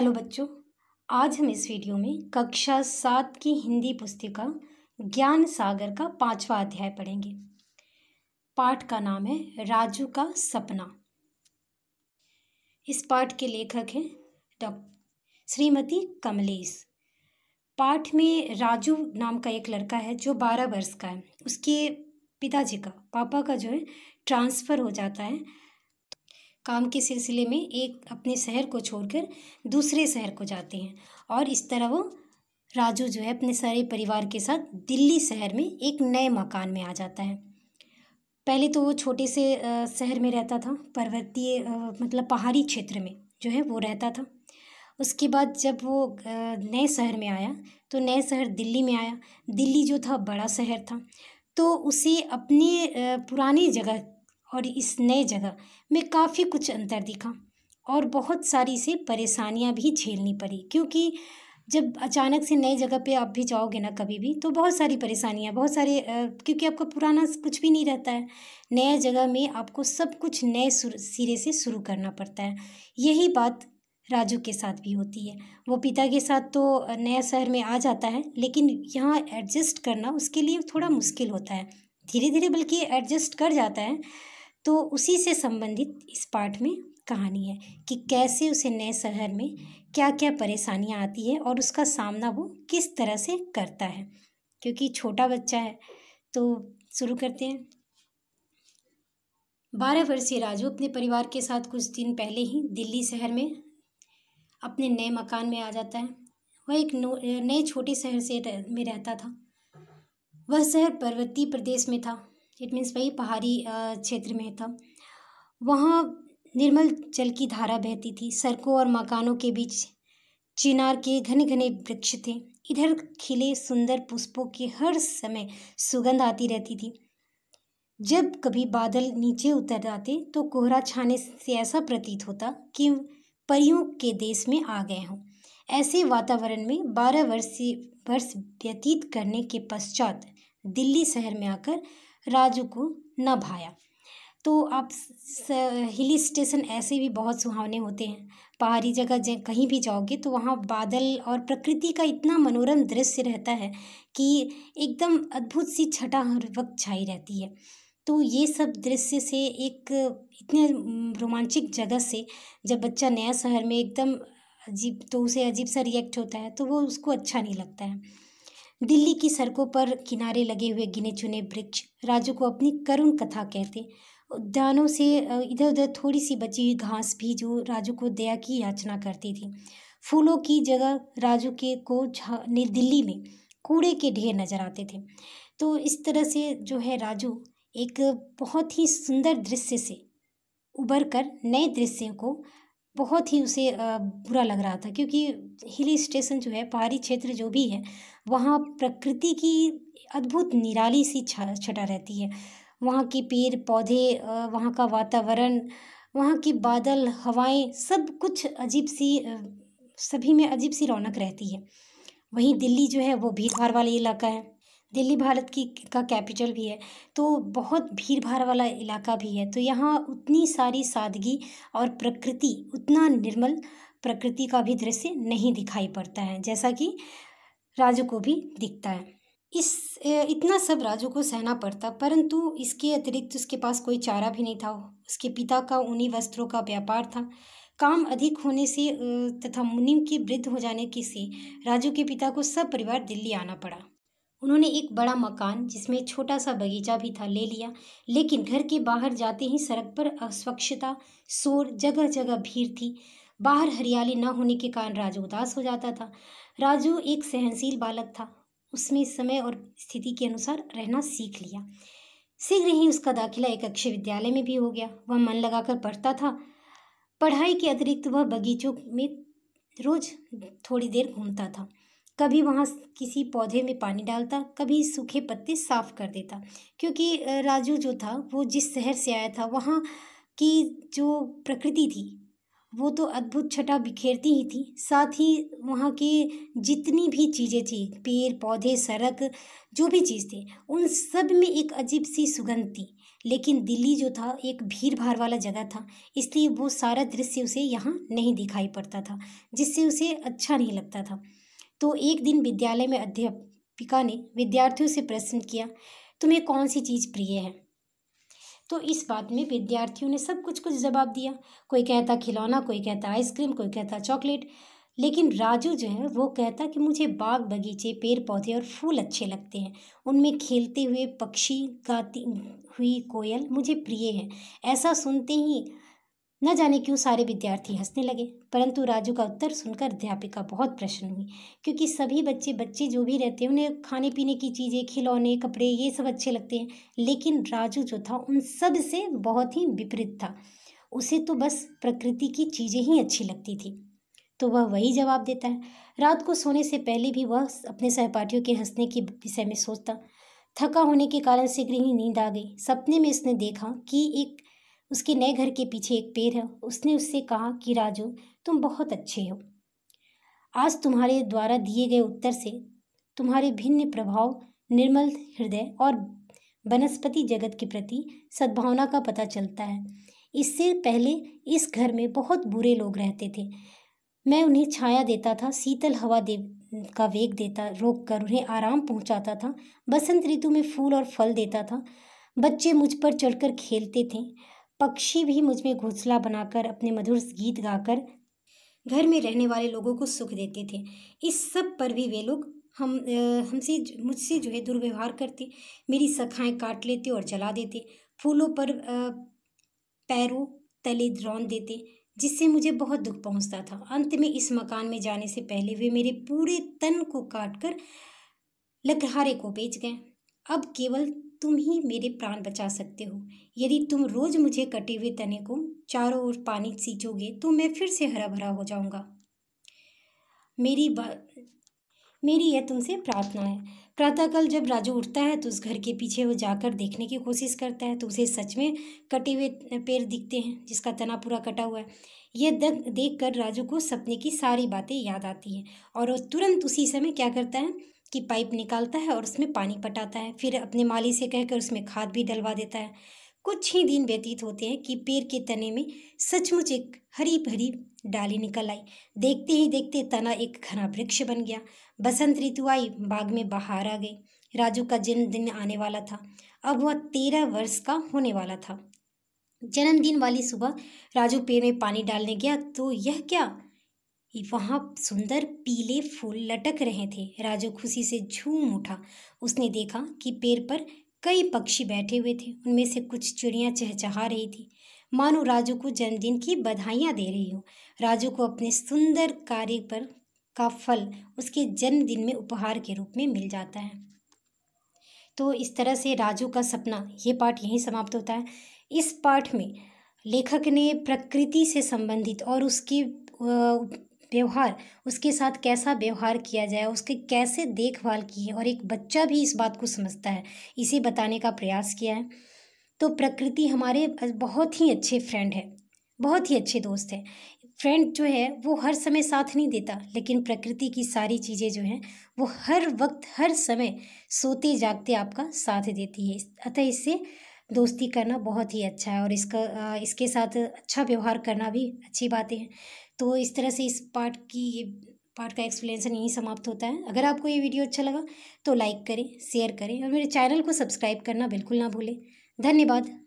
hello बच्चों आज हम इस वीडियो में कक्षा सात की हिंदी पुस्तिका ज्ञान सागर का पांचवा अध्याय पढ़ेंगे पाठ का नाम है राजू का सपना इस पाठ के लेखक हैं डॉक्टर श्रीमती कमलेश पाठ में राजू नाम का एक लड़का है जो बारह वर्ष का है उसके पिताजी का पापा का जो है ट्रांसफ़र हो जाता है काम के सिलसिले में एक अपने शहर को छोड़कर दूसरे शहर को जाते हैं और इस तरह वो राजू जो है अपने सारे परिवार के साथ दिल्ली शहर में एक नए मकान में आ जाता है पहले तो वो छोटे से शहर में रहता था पर्वतीय मतलब पहाड़ी क्षेत्र में जो है वो रहता था उसके बाद जब वो नए शहर में आया तो नए शहर दिल्ली में आया दिल्ली जो था बड़ा शहर था तो उसे अपने पुरानी जगह और इस नए जगह में काफ़ी कुछ अंतर दिखा और बहुत सारी से परेशानियां भी झेलनी पड़ी क्योंकि जब अचानक से नए जगह पे आप भी जाओगे ना कभी भी तो बहुत सारी परेशानियाँ बहुत सारे क्योंकि आपका पुराना कुछ भी नहीं रहता है नया जगह में आपको सब कुछ नए सिरे से शुरू करना पड़ता है यही बात राजू के साथ भी होती है वो पिता के साथ तो नया शहर में आ जाता है लेकिन यहाँ एडजस्ट करना उसके लिए थोड़ा मुश्किल होता है धीरे धीरे बल्कि एडजस्ट कर जाता है तो उसी से संबंधित इस पाठ में कहानी है कि कैसे उसे नए शहर में क्या क्या परेशानियाँ आती है और उसका सामना वो किस तरह से करता है क्योंकि छोटा बच्चा है तो शुरू करते हैं बारह वर्षीय राजू अपने परिवार के साथ कुछ दिन पहले ही दिल्ली शहर में अपने नए मकान में आ जाता है वह एक नए छोटे शहर से में रहता था वह शहर पर्वतीय प्रदेश में था इट मीन्स वही पहाड़ी क्षेत्र में था वहाँ निर्मल जल की धारा बहती थी सड़कों और मकानों के बीच चिनार के घने घने वृक्ष थे इधर खिले सुंदर पुष्पों के हर समय सुगंध आती रहती थी जब कभी बादल नीचे उतर जाते तो कोहरा छाने से ऐसा प्रतीत होता कि परियों के देश में आ गए हों ऐसे वातावरण में बारह वर्ष वर्ष व्यतीत करने के पश्चात दिल्ली शहर में आकर राजू को न भाया तो आप हिल स्टेशन ऐसे भी बहुत सुहावने होते हैं पहाड़ी जगह जै कहीं भी जाओगे तो वहाँ बादल और प्रकृति का इतना मनोरम दृश्य रहता है कि एकदम अद्भुत सी छटा हर वक्त छाई रहती है तो ये सब दृश्य से एक इतने रोमांचिक जगह से जब बच्चा नया शहर में एकदम अजीब तो उसे अजीब सा रिएक्ट होता है तो वो उसको अच्छा नहीं लगता है दिल्ली की सड़कों पर किनारे लगे हुए गिने चुने वृक्ष राजू को अपनी करुण कथा कहते उद्यानों से इधर उधर थोड़ी सी बची हुई घास भी जो राजू को दया की याचना करती थी फूलों की जगह राजू के को ने दिल्ली में कूड़े के ढेर नजर आते थे तो इस तरह से जो है राजू एक बहुत ही सुंदर दृश्य से उभर कर नए दृश्य को बहुत ही उसे बुरा लग रहा था क्योंकि हिल स्टेशन जो है पहाड़ी क्षेत्र जो भी है वहाँ प्रकृति की अद्भुत निराली सी छटा रहती है वहाँ के पेड़ पौधे वहाँ का वातावरण वहाँ की बादल हवाएं सब कुछ अजीब सी सभी में अजीब सी रौनक रहती है वहीं दिल्ली जो है वो भीड़ भाड़ वाला इलाका है दिल्ली भारत की का कैपिटल भी है तो बहुत भीड़ भाड़ वाला इलाका भी है तो यहाँ उतनी सारी सादगी और प्रकृति उतना निर्मल प्रकृति का भी दृश्य नहीं दिखाई पड़ता है जैसा कि राजू को भी दिखता है इस इतना सब राजू को सहना पड़ता परंतु इसके अतिरिक्त उसके पास कोई चारा भी नहीं था उसके पिता का उन्हीं वस्त्रों का व्यापार था काम अधिक होने से तथा मुनिम के वृद्ध हो जाने के से राजू के पिता को सब परिवार दिल्ली आना पड़ा उन्होंने एक बड़ा मकान जिसमें छोटा सा बगीचा भी था ले लिया लेकिन घर के बाहर जाते ही सड़क पर अस्वच्छता शोर जगह जगह भीड़ थी बाहर हरियाली न होने के कारण राजू उदास हो जाता था राजू एक सहनशील बालक था उसने समय और स्थिति के अनुसार रहना सीख लिया शीघ्र ही उसका दाखिला एक अक्षय विद्यालय में भी हो गया वह मन लगाकर पढ़ता था पढ़ाई के अतिरिक्त वह बगीचों में रोज थोड़ी देर घूमता था कभी वहाँ किसी पौधे में पानी डालता कभी सूखे पत्ते साफ़ कर देता क्योंकि राजू जो था वो जिस शहर से आया था वहाँ की जो प्रकृति थी वो तो अद्भुत छटा बिखेरती ही थी साथ ही वहाँ के जितनी भी चीज़ें थी पेड़ पौधे सड़क जो भी चीज़ थी उन सब में एक अजीब सी सुगंध थी लेकिन दिल्ली जो था एक भीड़ भाड़ वाला जगह था इसलिए वो सारा दृश्य उसे यहाँ नहीं दिखाई पड़ता था जिससे उसे अच्छा नहीं लगता था तो एक दिन विद्यालय में अध्यापिका ने विद्यार्थियों से प्रश्न किया तुम्हें कौन सी चीज़ प्रिय है तो इस बात में विद्यार्थियों ने सब कुछ कुछ जवाब दिया कोई कहता खिलौना कोई कहता आइसक्रीम कोई कहता चॉकलेट लेकिन राजू जो है वो कहता कि मुझे बाग बगीचे पेड़ पौधे और फूल अच्छे लगते हैं उनमें खेलते हुए पक्षी गाती हुई कोयल मुझे प्रिय है ऐसा सुनते ही न जाने क्यों सारे विद्यार्थी हंसने लगे परंतु राजू का उत्तर सुनकर अध्यापिका बहुत प्रसन्न हुई क्योंकि सभी बच्चे बच्चे जो भी रहते हैं उन्हें खाने पीने की चीज़ें खिलौने कपड़े ये सब अच्छे लगते हैं लेकिन राजू जो था उन सब से बहुत ही विपरीत था उसे तो बस प्रकृति की चीज़ें ही अच्छी लगती थी तो वह वही जवाब देता है रात को सोने से पहले भी वह अपने सहपाठियों के हंसने के विषय में सोचता थका होने के कारण शीघ्र ही नींद आ गई सपने में इसने देखा कि एक उसके नए घर के पीछे एक पेड़ है उसने उससे कहा कि राजू तुम बहुत अच्छे हो आज तुम्हारे द्वारा दिए गए उत्तर से तुम्हारे भिन्न प्रभाव निर्मल हृदय और वनस्पति जगत के प्रति सद्भावना का पता चलता है इससे पहले इस घर में बहुत बुरे लोग रहते थे मैं उन्हें छाया देता था शीतल हवा दे का वेग देता रोक कर उन्हें आराम पहुंचाता था बसंत ऋतु में फूल और फल देता था बच्चे मुझ पर चढ़कर खेलते थे पक्षी भी मुझ में घोंसला बनाकर अपने मधुर गीत गाकर घर में रहने वाले लोगों को सुख देते थे इस सब पर भी वे लोग हम हमसे मुझसे जो है दुर्व्यवहार करते मेरी सखाएं काट लेते और जला देते फूलों पर पैरों तले रौन देते जिससे मुझे बहुत दुख पहुंचता था अंत में इस मकान में जाने से पहले वे मेरे पूरे तन को काट कर लकहारे को बेच गए अब केवल तुम ही मेरे प्राण बचा सकते हो यदि तुम रोज मुझे कटे हुए तने को चारों ओर पानी सींचोगे तो मैं फिर से हरा भरा हो जाऊंगा मेरी बा... मेरी यह तुमसे प्रार्थना है प्रातःकाल जब राजू उठता है तो उस घर के पीछे वो जाकर देखने की कोशिश करता है तो उसे सच में कटे हुए पेड़ दिखते हैं जिसका तना पूरा कटा हुआ है यह देख कर राजू को सपने की सारी बातें याद आती हैं और वो तुरंत उसी समय क्या करता है की पाइप निकालता है और उसमें पानी पटाता है फिर अपने माली से कहकर उसमें खाद भी डलवा देता है कुछ ही दिन व्यतीत होते हैं कि पेड़ के तने में सचमुच एक हरी भरी डाली निकल आई देखते ही देखते तना एक घना वृक्ष बन गया बसंत ऋतु आई बाग में बाहर आ गई राजू का जन्मदिन आने वाला था अब वह तेरह वर्ष का होने वाला था जन्मदिन वाली सुबह राजू पेड़ में पानी डालने गया तो यह क्या वहाँ सुंदर पीले फूल लटक रहे थे राजू खुशी से झूम उठा उसने देखा कि पेड़ पर कई पक्षी बैठे हुए थे उनमें से कुछ चिड़ियाँ चहचहा रही थी मानो राजू को जन्मदिन की बधाइयाँ दे रही हो राजू को अपने सुंदर कार्य पर का फल उसके जन्मदिन में उपहार के रूप में मिल जाता है तो इस तरह से राजू का सपना ये पाठ यहीं समाप्त होता है इस पाठ में लेखक ने प्रकृति से संबंधित और उसकी व्यवहार उसके साथ कैसा व्यवहार किया जाए उसके कैसे देखभाल की है और एक बच्चा भी इस बात को समझता है इसे बताने का प्रयास किया है तो प्रकृति हमारे बहुत ही अच्छे फ्रेंड है बहुत ही अच्छे दोस्त हैं फ्रेंड जो है वो हर समय साथ नहीं देता लेकिन प्रकृति की सारी चीज़ें जो हैं वो हर वक्त हर समय सोते जागते आपका साथ देती है अतः इससे दोस्ती करना बहुत ही अच्छा है और इसका इसके साथ अच्छा व्यवहार करना भी अच्छी बातें हैं तो इस तरह से इस पार्ट की ये पार्ट का एक्सप्लेनेशन यहीं समाप्त होता है अगर आपको ये वीडियो अच्छा लगा तो लाइक करें शेयर करें और मेरे चैनल को सब्सक्राइब करना बिल्कुल ना भूलें धन्यवाद